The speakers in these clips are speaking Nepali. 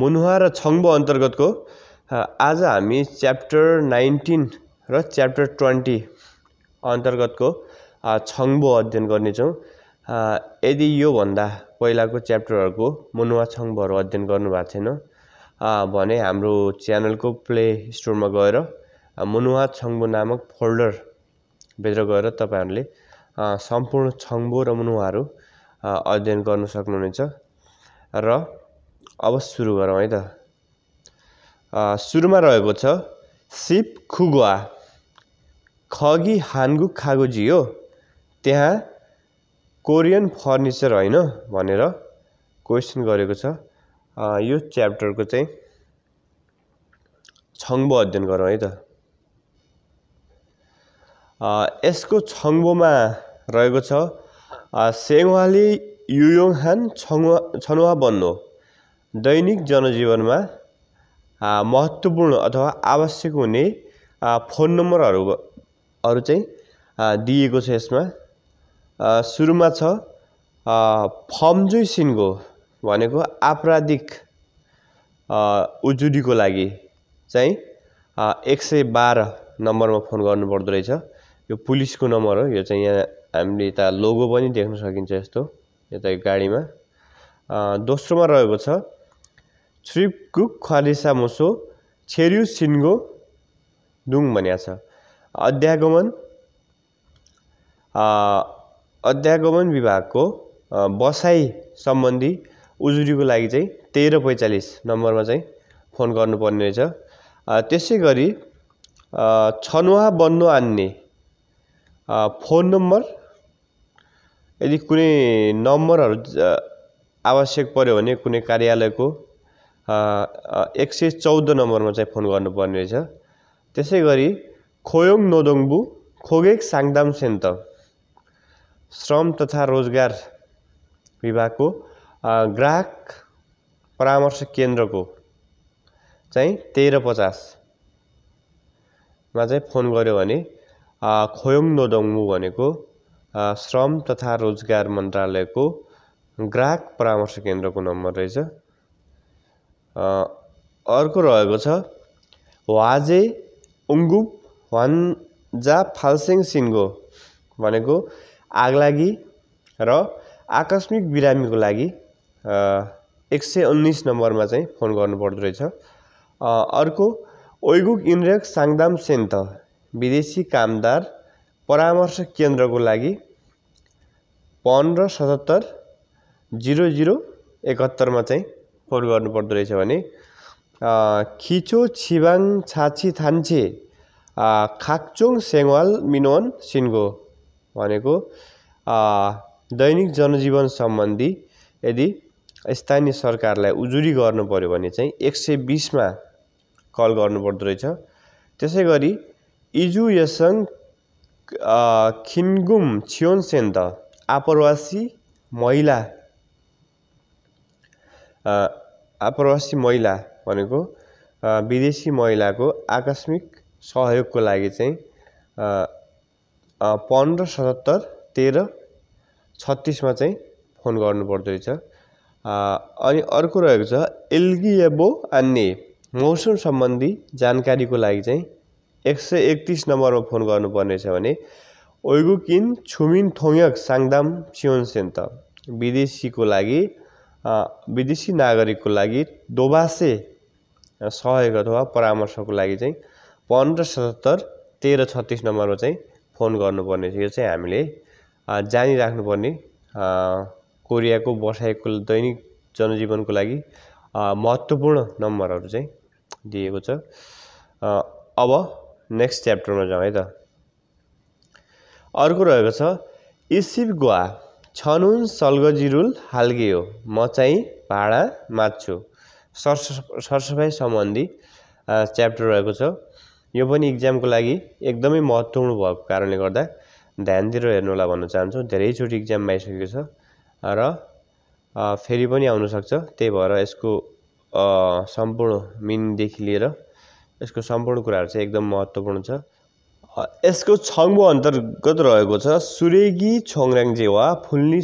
मनुहा र छङ्बो अन्तर्गतको आज हामी च्याप्टर नाइन्टिन र च्याप्टर ट्वेन्टी अन्तर्गतको छङ्बो अध्ययन गर्नेछौँ यदि योभन्दा पहिलाको च्याप्टरहरूको मुनुवा छङ्बोहरू अध्ययन गर्नुभएको छैन भने हाम्रो च्यानलको प्ले स्टोरमा गएर मुनुवा छङ्बो नामक फोल्डरभित्र गएर तपाईँहरूले सम्पूर्ण छङ्बो र मनुवाहरू अध्ययन गर्न सक्नुहुनेछ र अब सुरु गरौँ है त सुरुमा रहेको छ सिप खुगुवा खगी हानगु खागुजी हो त्यहाँ कोरियन फर्निचर होइन भनेर क्वेसन गरेको छ यो च्याप्टरको चाहिँ छङ्बो अध्ययन गरौँ है त यसको छङ्बोमा रहेको छ युयोङ युयोङहान छङ्वा छनुवा बन्नो दैनिक जनजीवनमा महत्त्वपूर्ण अथवा आवश्यक हुने फोन नम्बरहरू अरू चाहिँ दिएको छ यसमा सुरुमा छ फम्जुई सिन्को भनेको आपराधिक उजुरीको लागि चाहिँ एक सय बाह्र नम्बरमा फोन गर्नुपर्दो रहेछ यो पुलिसको नम्बर हो यो चाहिँ यहाँ हामीले यता लोगो पनि देख्न सकिन्छ यस्तो यता गाडीमा दोस्रोमा रहेको छ कुक ख्वारिसा मोसो छेरु सिन्गो दुङ भनिया छ अध्यागमन अध्यागमन विभागको बसाइ सम्बन्धी उजुरीको लागि चाहिँ तेह्र पैँचालिस नम्बरमा चाहिँ फोन गर्नुपर्ने रहेछ त्यसै गरी छनुवा बन्नु आन्ने फोन नम्बर यदि कुनै नम्बरहरू आवश्यक पऱ्यो भने कुनै कार्यालयको एक सय चौध नम्बरमा चाहिँ फोन गर्नुपर्ने रहेछ त्यसै गरी खोयोङ नोदोङबु खोगेक साङदाम सेन्त श्रम तथा रोजगार विभागको ग्राहक परामर्श केन्द्रको चाहिँ तेह्र पचासमा चाहिँ फोन गऱ्यो भने खोयोङ नोदोङमु भनेको श्रम तथा रोजगार मन्त्रालयको ग्राहक परामर्श केन्द्रको नम्बर रहेछ अर्को रहेको छ वाजे उङ्गुम वान्जा फालसेङ सिङ्गो भनेको आगलागी र आकस्मिक बिरामीको लागि एक सय उन्नाइस नम्बरमा चाहिँ फोन गर्नुपर्दो रहेछ अर्को ओइगुक इन्रेक साङदाम सेन्त विदेशी कामदार परामर्श केन्द्रको लागि पन्ध्र सतहत्तर जिरो जिरो एकहत्तरमा चाहिँ गर्नु पर्दो रहेछ भने खिचो छिबाङ छाछी थान्छे खाक्चोङ सेङ्वाल मिनोन सिन्गो भनेको दैनिक जनजीवन सम्बन्धी यदि स्थानीय सरकारलाई उजुरी गर्नु पऱ्यो भने चाहिँ एक सय बिसमा कल गर्नुपर्दो रहेछ त्यसै गरी इजु यसङ खिनगुम सेन्त आप्रवासी महिला आप्रवासी महिला भनेको विदेशी महिलाको आकस्मिक सहयोगको लागि चाहिँ पन्ध्र सतहत्तर तेह्र छत्तिसमा चाहिँ फोन गर्नुपर्दो रहेछ अनि अर्को रहेको छ एल्गिएबो अन्य मौसम सम्बन्धी जानकारीको लागि चाहिँ एक सय एकतिस नम्बरमा फोन गर्नुपर्ने छ भने ओइगुकिन छुमिन थोङक साङदाम सियोनसेन्त विदेशीको लागि विदेशी नागरिकको लागि दोबासे सहयोग अथवा परामर्शको लागि चाहिँ पन्ध्र सतहत्तर तेह्र छत्तिस नम्बरमा चाहिँ फोन गर्नुपर्ने यो चाहिँ हामीले जानिराख्नुपर्ने कोरियाको बसाइको दैनिक जनजीवनको लागि महत्त्वपूर्ण नम्बरहरू चाहिँ दिएको छ अब नेक्स्ट च्याप्टरमा जाउँ है त अर्को रहेको छ इसिप गोवा छनुन सल्गजिरुल हालगे हो म चाहिँ भाँडा माझ्छु सरस सरसफाइ सम्बन्धी च्याप्टर रहेको छ यो पनि इक्जामको लागि एकदमै महत्त्वपूर्ण भएको कारणले गर्दा ध्यान दिएर हेर्नु होला भन्न चाहन्छु धेरैचोटि इक्जाममा आइसकेको छ र फेरि पनि आउनसक्छ त्यही भएर यसको सम्पूर्ण मिनिङदेखि लिएर यसको सम्पूर्ण कुराहरू चाहिँ एकदम महत्त्वपूर्ण छ यसको छङ्गो अन्तर्गत रहेको छ सुरेगी छोङराङजेवा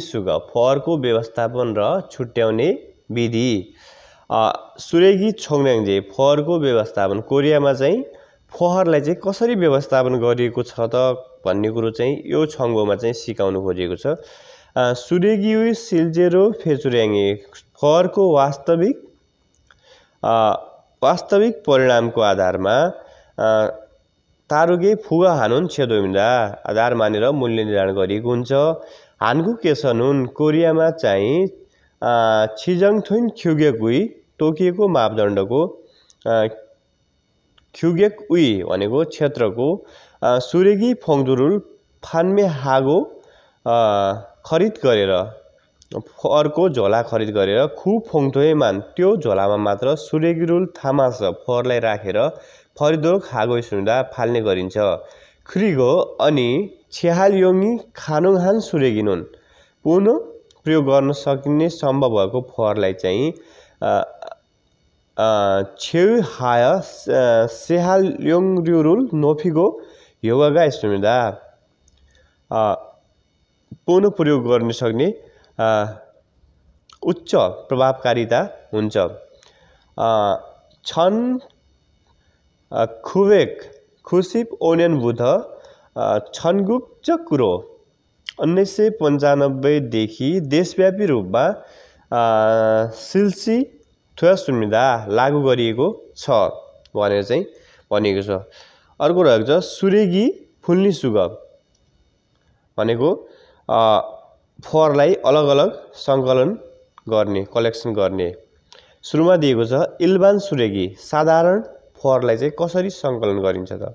सुग फहरको व्यवस्थापन र छुट्याउने विधि सुरेगी छोङराङजे फहरको व्यवस्थापन कोरियामा चाहिँ फहरलाई चाहिँ कसरी व्यवस्थापन गरिएको छ त भन्ने कुरो चाहिँ यो छङ्गोमा चाहिँ सिकाउनु खोजिएको छ सुरेगी सिल्जेरो फेचुर्याङे फहरको वास्तविक वास्तविक परिणामको आधारमा तारुगे फुगा हानुन छेदोमिन्दा आधार मानेर मूल्य निर्धारण गरिएको हुन्छ हानगु केसन हुन् कोरियामा चाहिँ छिजङथुइन ख्युगेक उई तोकिएको मापदण्डको ख्युगेक उई भनेको क्षेत्रको सुरेगी फोङदुरुल फान्मे हागो खरिद गरेर अर्को झोला खरिद गरेर खु फोङथोएमान त्यो झोलामा मात्र रुल थामास फरलाई राखेर फरिदो खागो सुन्दा फाल्ने गरिन्छ ख्रिगो अनि छ्याहालयोङ्गी खानुहान सुरेगिनुन पुन प्रयोग गर्न सकिने सम्भव भएको फोहोरलाई चाहिँ छेउ हाय छेउहाय रुरुल नोफिगो योगा स्मिदा पुनः प्रयोग गर्न सक्ने उच्च प्रभावकारिता हुन्छ छन् खुवेक खुसिप बुध छनगुप कुरो उन्नाइस सय पन्चानब्बेदेखि देशव्यापी रूपमा सिल्सी थुवा लागू लागु गरिएको छ भनेर चाहिँ भनिएको छ अर्को रहेको छ सुरेगी फुल्नी सुगम भनेको फरलाई अलग अलग सङ्कलन गर्ने कलेक्सन गर्ने सुरुमा दिएको छ इल्बान सुरेगी साधारण फरलाई चाहिँ कसरी सङ्कलन गरिन्छ त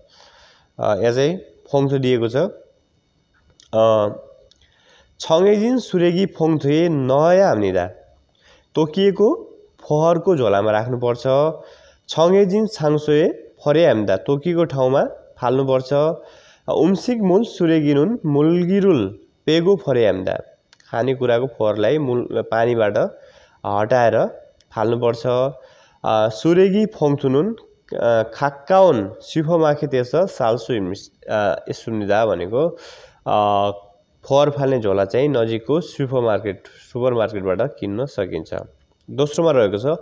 यहाँ चाहिँ फोङ्थ दिएको छ छङ्गेजिन सुरेगी फोङथुए नया हामीदा तोकिएको फहरको झोलामा राख्नुपर्छ छङ्गेजिन छाङसोए फरे हामीदा तोकिएको ठाउँमा फाल्नुपर्छ उम्सिक मूल सुरेगिनुन मुलगिरुल पेगो फरे हामीदा खानेकुराको फोहोरलाई मुल पानीबाट हटाएर फाल्नुपर्छ सुरेगी फोङथुनुन खाक्काउन छ सालसु सुनिदा भनेको फोहोर फाल्ने झोला चाहिँ नजिकको सुपर मार्केट सुपर मार्केटबाट किन्न सकिन्छ दोस्रोमा रहेको छ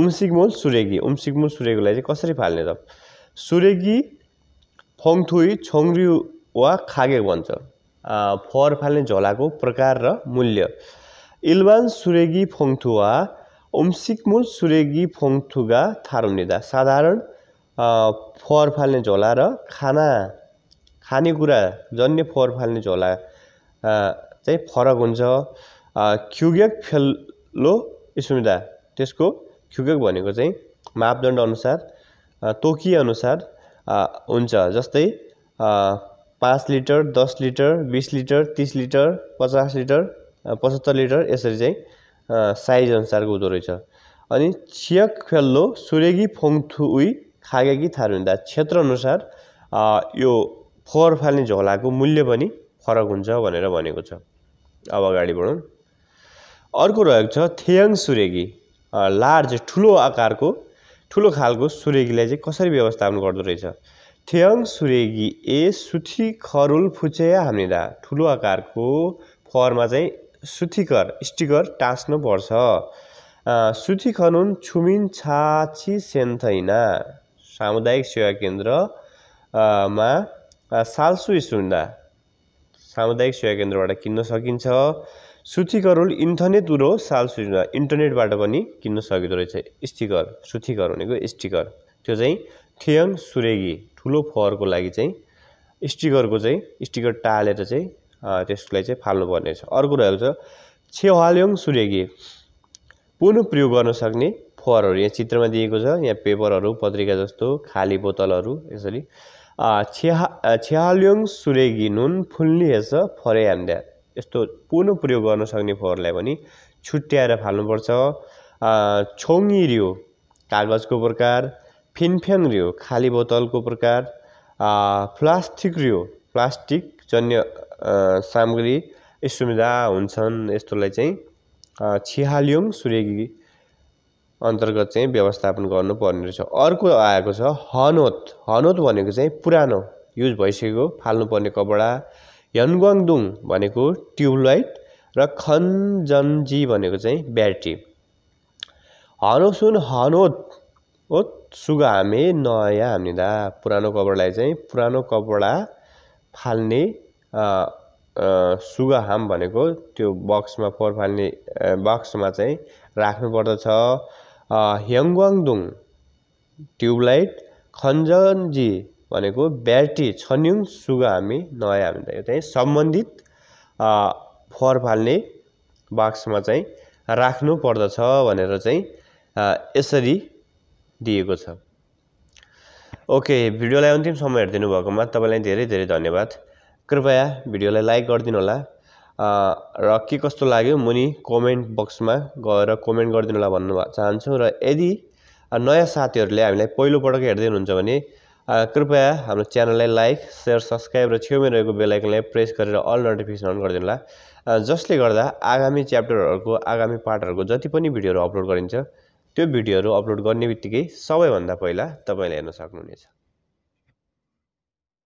उम्सिगमुल सुरेगी उम्सिगमुल सुरेगीलाई चाहिँ कसरी फाल्ने त सुरेगी फोङथुई छोङ्री वा खागे भन्छ फोहोर फाल्ने झोलाको प्रकार र मूल्य इलवान सुरेगी फोङथुवा ओम्सिकमूल सुरेगी फोङथुगा थारुनिदा साधारण फोहोर फाल्ने झोला र खाना खानेकुरा जन्य फोहोर फाल्ने झोला चाहिँ फरक हुन्छ क्युगेक फेल्लो स्मिदा त्यसको क्युगेक भनेको चाहिँ मापदण्डअनुसार तोकिएअनुसार हुन्छ जस्तै पाँच लिटर दस लिटर बिस लिटर तिस लिटर पचास लिटर पचहत्तर लिटर यसरी चाहिँ साइज अनुसारको हुँदो रहेछ अनि छियक फेल्लो सुरेगी फोङथु उई खागेकी हुँदा क्षेत्रअनुसार यो फोहोर फाल्ने झोलाको मूल्य पनि फरक हुन्छ भनेर भनेको छ अब अगाडि बढौँ अर्को रहेको छ थेयङ सुरेगी लार्ज ठुलो आकारको ठुलो खालको सुरेगीलाई चाहिँ कसरी व्यवस्थापन गर्दो रहेछ थेयङ सुरेगी ए सुथी खरुल फुचेया हामीदा ठुलो आकारको फोहोरमा चाहिँ सुथिकर स्टिकर टाँस्नुपर्छ सुथी खनुन छुमिन छाछी सेन्थैना सामुदायिक सेवा केन्द्रमा सालसु सुन्दा सामुदायिक सेवा केन्द्रबाट किन्न सकिन्छ सुथिकरुल इन्थने तुरो सालसु इन्टरनेटबाट पनि किन्न सकिँदो रहेछ स्टिकर सुथिकर भनेको स्टिकर त्यो चाहिँ ठेयङ सुरेगी ठुलो फहरको लागि चाहिँ स्टिकरको चाहिँ स्टिकर टालेर चाहिँ त्यसलाई चाहिँ फाल्नुपर्नेछ छ अर्को रहेको छ छेवाल्योङ सूर्यगी पुनः प्रयोग गर्न सक्ने फोहोरहरू यहाँ चित्रमा दिएको छ यहाँ पेपरहरू पत्रिका जस्तो खाली बोतलहरू यसरी छ्या छ्याल्योङ सुरेगी नुन फुल्ली हेर्छ फरे हान्द्या यस्तो पुनः प्रयोग गर्न सक्ने फोहोरलाई पनि छुट्याएर फाल्नुपर्छ छोङ्गी रियो कागजको प्रकार फिनफ्याङ रियो खाली बोतलको प्रकार प्लास्टिक रियो प्लास्टिक जन्य सामग्री सुविधा हुन्छन् यस्तोलाई चाहिँ छिहाल्युङ सूर्यघि अन्तर्गत चाहिँ व्यवस्थापन गर्नुपर्ने रहेछ अर्को आएको छ हनोत हनोत भनेको चाहिँ पुरानो युज भइसकेको फाल्नुपर्ने कपडा यनग्वाङदुङ भनेको ट्युबलाइट र खनजनजी भनेको चाहिँ ब्याट्री हनोसुन हनोत ओत सुगा हामी नयाँ हामी दा पुरानो कपडालाई चाहिँ पुरानो कपडा फाल्ने सुगाहाम भनेको त्यो बक्समा पोहोर फाल्ने बक्समा चाहिँ राख्नुपर्दछ ह्याङ्ग्वाङदुङ ट्युबलाइट खन्जनजी भनेको ब्याटी छन्युङ हामी नयाँ यो चाहिँ सम्बन्धित फोहोर फाल्ने बक्समा चाहिँ राख्नु पर्दछ भनेर चाहिँ यसरी दिएको छ ओके भिडियोलाई अन्तिम समय हेरिदिनु भएकोमा तपाईँलाई धेरै धेरै धन्यवाद कृपया भिडियोलाई लाइक गरिदिनु होला र के कस्तो लाग्यो मुनि कमेन्ट बक्समा गएर कमेन्ट गरिदिनु होला भन्नु चाहन्छु र यदि नयाँ साथीहरूले हामीलाई पहिलोपटक हेर्दै हुनुहुन्छ भने कृपया हाम्रो च्यानललाई लाइक सेयर सब्सक्राइब र छेउमै रहेको बेलायकनलाई प्रेस गरेर अल नोटिफिकेसन अन गरिदिनु होला जसले गर्दा आगामी च्याप्टरहरूको आगामी पार्टहरूको जति पनि भिडियोहरू अपलोड गरिन्छ त्यो भिडियोहरू अपलोड गर्ने बित्तिकै सबैभन्दा पहिला तपाईँले हेर्न सक्नुहुनेछ